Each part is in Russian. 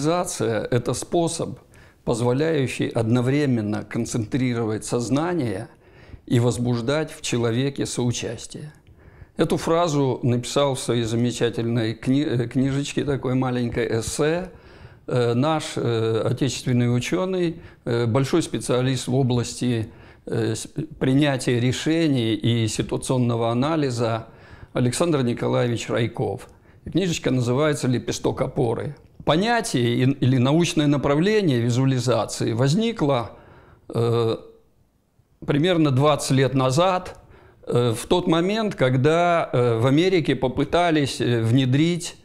Визуализация – это способ, позволяющий одновременно концентрировать сознание и возбуждать в человеке соучастие. Эту фразу написал в своей замечательной кни э, книжечке, такой маленькой эссе, э, наш э, отечественный ученый, большой специалист в области принятия решений и ситуационного анализа Александр Николаевич Райков. Книжечка называется «Лепесток опоры» понятие или научное направление визуализации возникло э, примерно 20 лет назад, э, в тот момент, когда э, в Америке попытались э, внедрить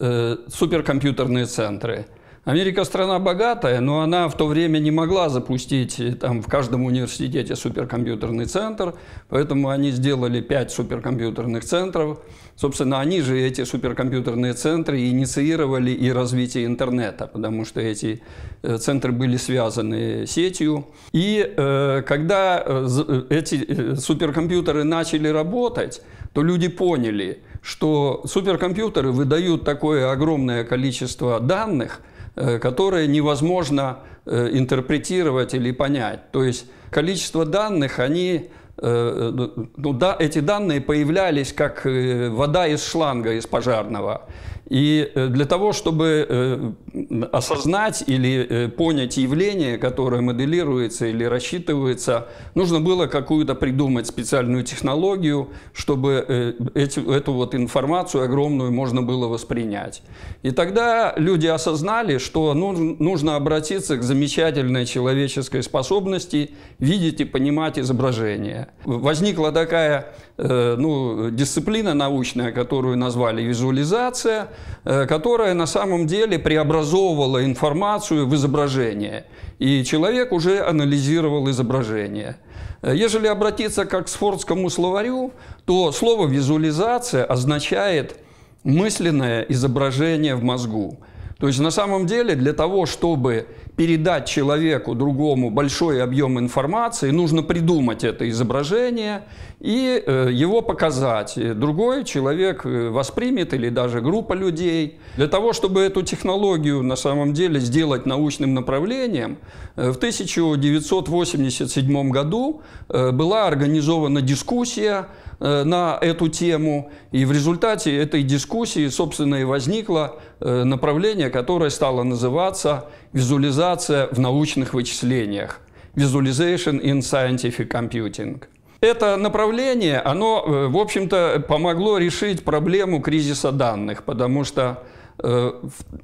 э, суперкомпьютерные центры – Америка страна богатая, но она в то время не могла запустить э, там в каждом университете суперкомпьютерный центр, поэтому они сделали пять суперкомпьютерных центров. Собственно, они же эти суперкомпьютерные центры инициировали и развитие интернета, потому что эти э, центры были связаны сетью. И э, когда э, эти суперкомпьютеры начали работать, то люди поняли, что суперкомпьютеры выдают такое огромное количество данных – Э, которые невозможно э, интерпретировать или понять. То есть количество данных, они, э, ну, да, эти данные появлялись как вода из шланга, из пожарного. И э, для того, чтобы э, осознать или э, понять явление, которое моделируется или рассчитывается, нужно было какую-то придумать специальную технологию, чтобы эту вот информацию огромную можно было воспринять. И тогда люди осознали, что нужно обратиться к замечательной человеческой способности видеть и понимать изображение. Возникла такая ну, дисциплина научная, которую назвали визуализация – Э, которая на самом деле преобразовывала информацию в изображение. И человек уже анализировал изображение. Э, Если обратиться как к Оксфордскому словарю, то слово «визуализация» означает мысленное изображение в мозгу. То есть на самом деле для того, чтобы передать человеку, другому большой объем информации, нужно придумать это изображение и э, его показать. Другой человек э, воспримет или даже группа людей. Для того, чтобы эту технологию на самом деле сделать научным направлением, э, в 1987 году была организована дискуссия на эту тему, и в результате этой дискуссии, собственно, и возникло направление, которое стало называться визуализация Визуализация в научных вычислениях. Visualization in Scientific Computing. Это направление, оно, э, в общем-то, помогло решить проблему кризиса данных, потому что э,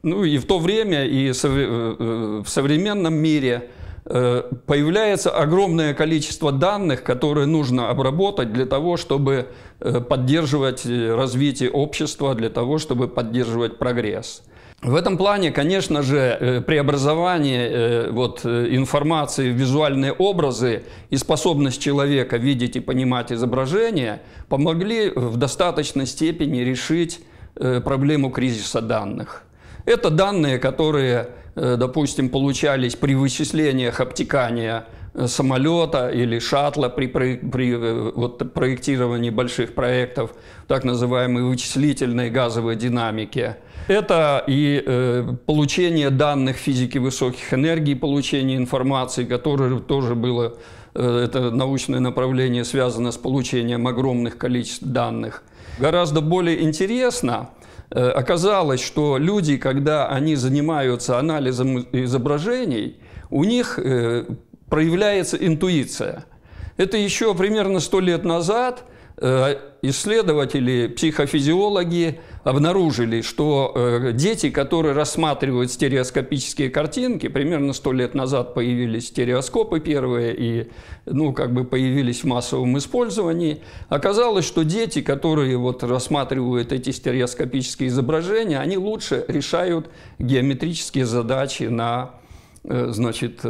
ну, и в то время, и э, в современном мире появляется огромное количество данных, которые нужно обработать для того, чтобы поддерживать развитие общества, для того, чтобы поддерживать прогресс. В этом плане, конечно же, э, преобразование э, вот, э, информации в визуальные образы и способность человека видеть и понимать изображение помогли в достаточной степени решить проблему кризиса данных. Это данные, которые, допустим, получались при вычислениях обтекания Э, самолета или шатла при, при, при э, вот, проектировании больших проектов, так называемой вычислительной газовой динамики. Это и э, получение данных физики высоких энергий, получение информации, которое тоже было, э, это научное направление связано с получением огромных количеств данных. Гораздо более интересно, э, оказалось, что люди, когда они занимаются анализом изображений, у них э, проявляется интуиция. Это еще примерно сто лет назад э, исследователи, психофизиологи обнаружили, что э, дети, которые рассматривают стереоскопические картинки, примерно сто лет назад появились стереоскопы первые и ну, как бы появились в массовом использовании, оказалось, что дети, которые вот рассматривают эти стереоскопические изображения, они лучше решают геометрические задачи на э, значит,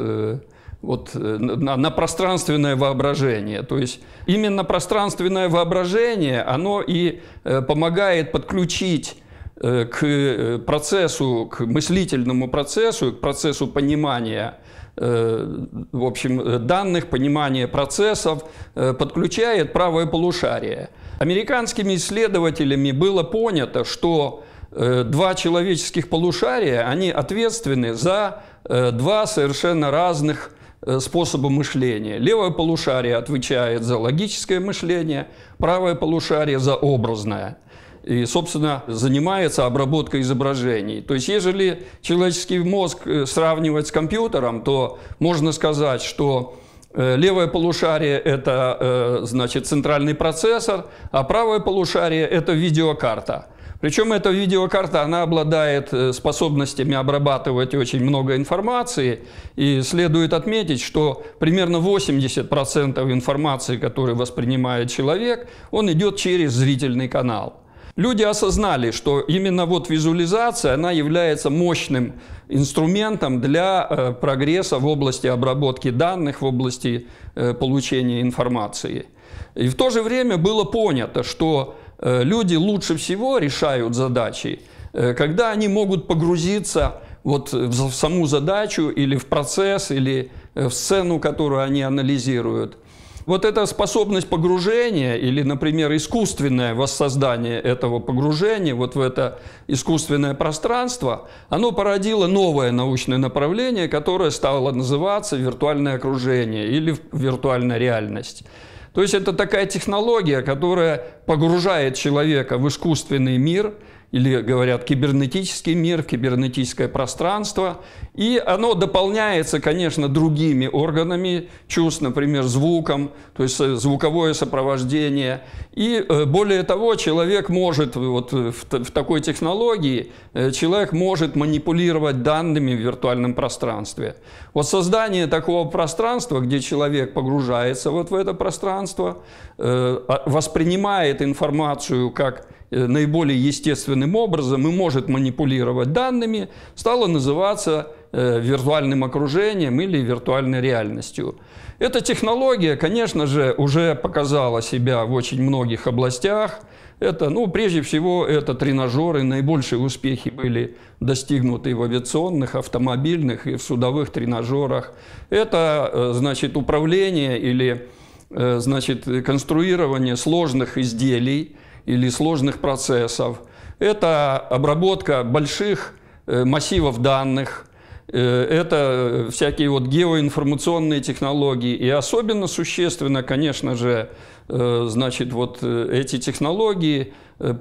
вот, э, на, на пространственное воображение. То есть именно пространственное воображение, оно и э, помогает подключить э, к процессу, к мыслительному процессу, к процессу понимания в общем, данных, понимания процессов, подключает правое полушарие. Американскими исследователями было понято, что два человеческих полушария, они ответственны за два совершенно разных Э, способы мышления. Левое полушарие отвечает за логическое мышление, правое полушарие за образное. И, собственно, занимается обработкой изображений. То есть, ежели человеческий мозг э, сравнивать с компьютером, то можно сказать, что э, Левое полушарие – это, значит, центральный процессор, а правое полушарие – это видеокарта – причем эта видеокарта, она обладает э, способностями обрабатывать очень много информации. И следует отметить, что примерно 80% информации, которую воспринимает человек, он идет через зрительный канал. Люди осознали, что именно вот визуализация, она является мощным инструментом для э, прогресса в области обработки данных, в области э, получения информации. И в то же время было понято, что Э, люди лучше всего решают задачи, э, когда они могут погрузиться вот в саму задачу или в процесс, или э, в сцену, которую они анализируют. Вот эта способность погружения или, например, искусственное воссоздание этого погружения вот в это искусственное пространство, оно породило новое научное направление, которое стало называться виртуальное окружение или виртуальная реальность. То есть это такая технология, которая погружает человека в искусственный мир – или говорят кибернетический мир, кибернетическое пространство. И оно дополняется, конечно, другими органами чувств, например, звуком, то есть э, звуковое сопровождение. И э, более того, человек может э, вот в, в такой технологии, человек может манипулировать данными в виртуальном пространстве. Вот создание такого пространства, где человек погружается вот в это пространство, а, воспринимает информацию как Э, наиболее естественным образом и может манипулировать данными, стало называться э, виртуальным окружением или виртуальной реальностью. Эта технология, конечно же, уже показала себя в очень многих областях. Это, ну, прежде всего, это тренажеры. Наибольшие успехи были достигнуты в авиационных, автомобильных и в судовых тренажерах. Это, э, значит, управление или, значит, конструирование сложных изделий – или сложных процессов. Это обработка больших э, массивов данных, э, это всякие вот геоинформационные технологии. И особенно существенно, конечно же, э, значит, вот эти технологии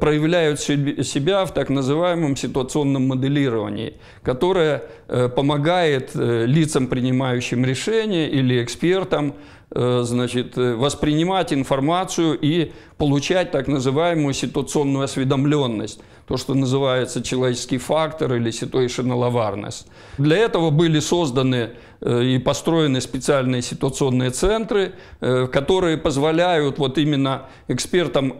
проявляют себя в так называемом ситуационном моделировании, которое помогает лицам, принимающим решения или экспертам, Э, значит, э, воспринимать информацию и получать так называемую ситуационную осведомленность, то, что называется человеческий фактор или situational awareness. Для этого были созданы э, и построены специальные ситуационные центры, которые позволяют вот именно экспертам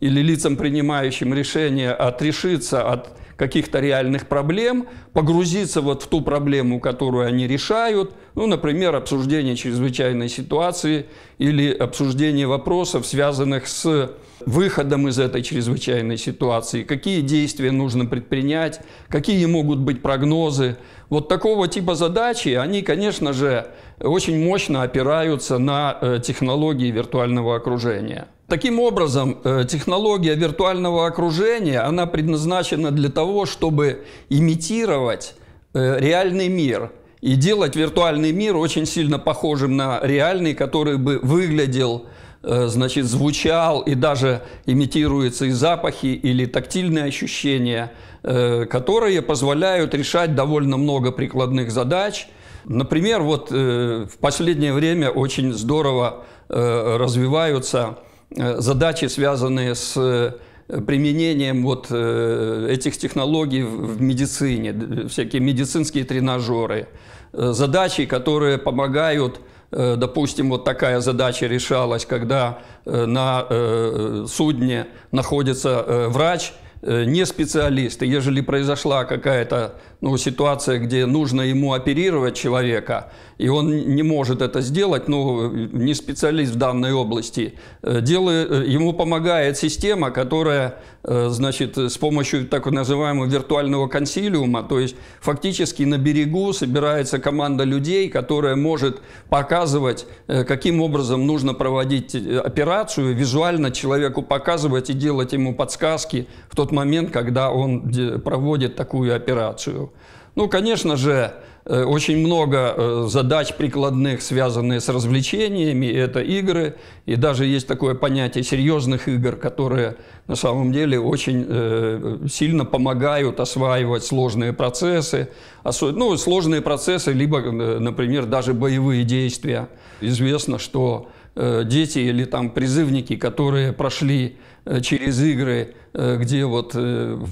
или лицам, принимающим решения, отрешиться от каких-то реальных проблем, погрузиться вот в ту проблему, которую они решают, ну, например, обсуждение чрезвычайной ситуации или обсуждение вопросов, связанных с выходом из этой чрезвычайной ситуации, какие действия нужно предпринять, какие могут быть прогнозы. Вот такого типа задачи, они, конечно же, очень мощно опираются на э, технологии виртуального окружения. Таким образом, э, технология виртуального окружения, она предназначена для того, чтобы имитировать э, реальный мир и делать виртуальный мир очень сильно похожим на реальный, который бы выглядел, э, значит, звучал и даже имитируются и запахи или тактильные ощущения, которые позволяют решать довольно много прикладных задач. Например, вот в последнее время очень здорово развиваются Э, задачи, связанные с э, применением вот э, этих технологий в медицине, всякие медицинские тренажеры, задачи, которые помогают Допустим, вот такая задача решалась, когда на судне находится врач, не специалист, и ежели произошла какая-то ну, ситуация, где нужно ему оперировать человека, и он не может это сделать, ну, не специалист в данной области, э, делает, э, ему помогает система, которая, э, значит, с помощью так называемого виртуального консилиума, то есть фактически на берегу собирается команда людей, которая может показывать, каким образом нужно проводить операцию, визуально человеку показывать и делать ему подсказки в тот момент, когда он проводит такую операцию. Ну, конечно же, э, очень много э, задач прикладных, связанных с развлечениями, это игры, и даже есть такое понятие серьезных игр, которые на самом деле очень э, сильно помогают осваивать сложные процессы, ну, сложные процессы, либо, например, даже боевые действия. Известно, что Э, дети или там призывники, которые прошли э, через игры, э, где вот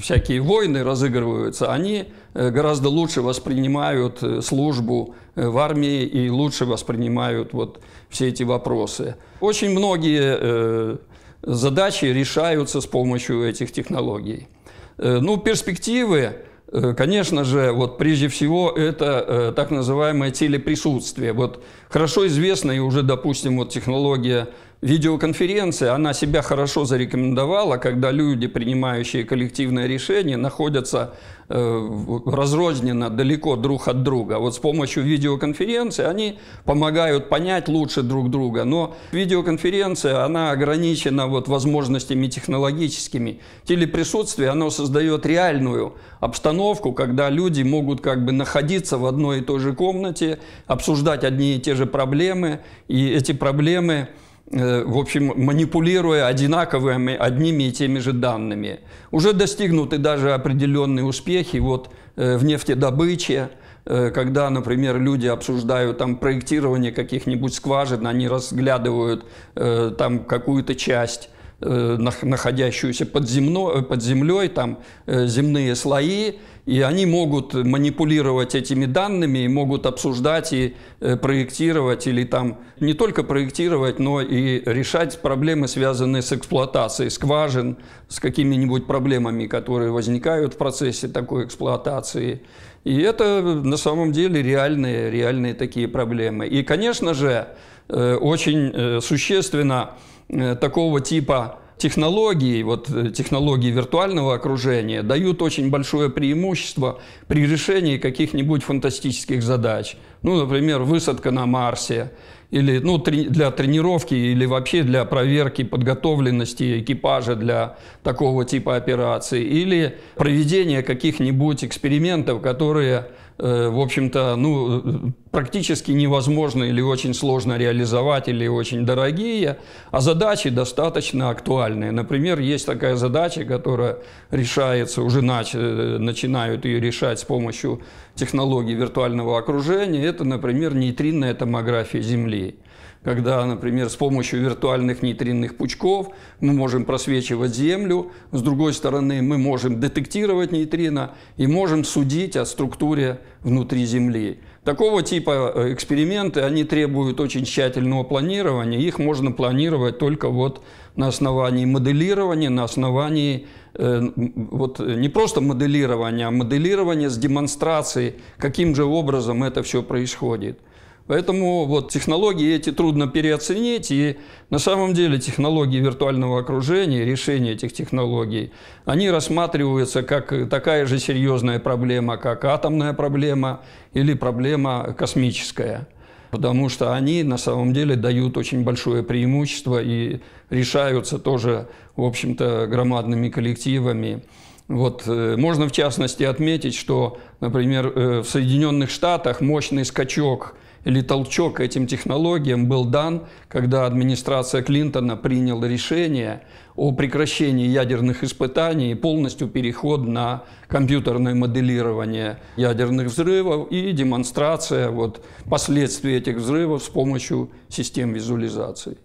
всякие войны разыгрываются, они гораздо лучше воспринимают службу в армии и лучше воспринимают вот все эти вопросы. Очень многие задачи решаются с помощью этих технологий. Ну, перспективы Э, конечно же, вот прежде всего это э, так называемое телеприсутствие. Вот хорошо известна и уже, допустим, вот технология Видеоконференция, она себя хорошо зарекомендовала, когда люди, принимающие коллективное решение, находятся э, разрозненно далеко друг от друга. Вот с помощью видеоконференции они помогают понять лучше друг друга. Но видеоконференция, она ограничена вот возможностями технологическими. Телеприсутствие, оно создает реальную обстановку, когда люди могут как бы находиться в одной и той же комнате, обсуждать одни и те же проблемы, и эти проблемы Э, в общем, манипулируя одинаковыми, одними и теми же данными. Уже достигнуты даже определенные успехи вот, э, в нефтедобыче, э, когда, например, люди обсуждают там проектирование каких-нибудь скважин, они разглядывают там какую-то часть Э, находящуюся под, земно, под землей, там э, земные слои, и они могут манипулировать этими данными и могут обсуждать и э, проектировать или там не только проектировать, но и решать проблемы, связанные с эксплуатацией скважин, с какими-нибудь проблемами, которые возникают в процессе такой эксплуатации. И это на самом деле реальные, реальные такие проблемы. И, конечно же, очень существенно Э, такого типа технологии, вот э, технологии виртуального окружения, дают очень большое преимущество при решении каких-нибудь фантастических задач. Ну, например, высадка на Марсе, или ну, трени для тренировки, или вообще для проверки подготовленности экипажа для такого типа операции, или проведение каких-нибудь экспериментов, которые Э, в общем-то, ну, э, практически невозможно или очень сложно реализовать, или очень дорогие, а задачи достаточно актуальные. Например, есть такая задача, которая решается, уже нач, э, начинают ее решать с помощью технологий виртуального окружения, это, например, нейтринная томография Земли когда, например, с помощью виртуальных нейтринных пучков мы можем просвечивать Землю, с другой стороны, мы можем детектировать нейтрино и можем судить о структуре внутри Земли. Такого типа э, эксперименты, они требуют очень тщательного планирования, их можно планировать только вот на основании моделирования, на основании э, вот э, не просто моделирования, а моделирования с демонстрацией, каким же образом это все происходит. Поэтому вот технологии эти трудно переоценить, и на самом деле технологии виртуального окружения, решения этих технологий, они рассматриваются как такая же серьезная проблема, как атомная проблема или проблема космическая. Потому что они на самом деле дают очень большое преимущество и решаются тоже, в общем-то, громадными коллективами. Вот, э, можно в частности отметить, что, например, э, в Соединенных Штатах мощный скачок – или толчок этим технологиям был дан, когда администрация Клинтона приняла решение о прекращении ядерных испытаний и полностью переход на компьютерное моделирование ядерных взрывов и демонстрация вот, последствий этих взрывов с помощью систем визуализации.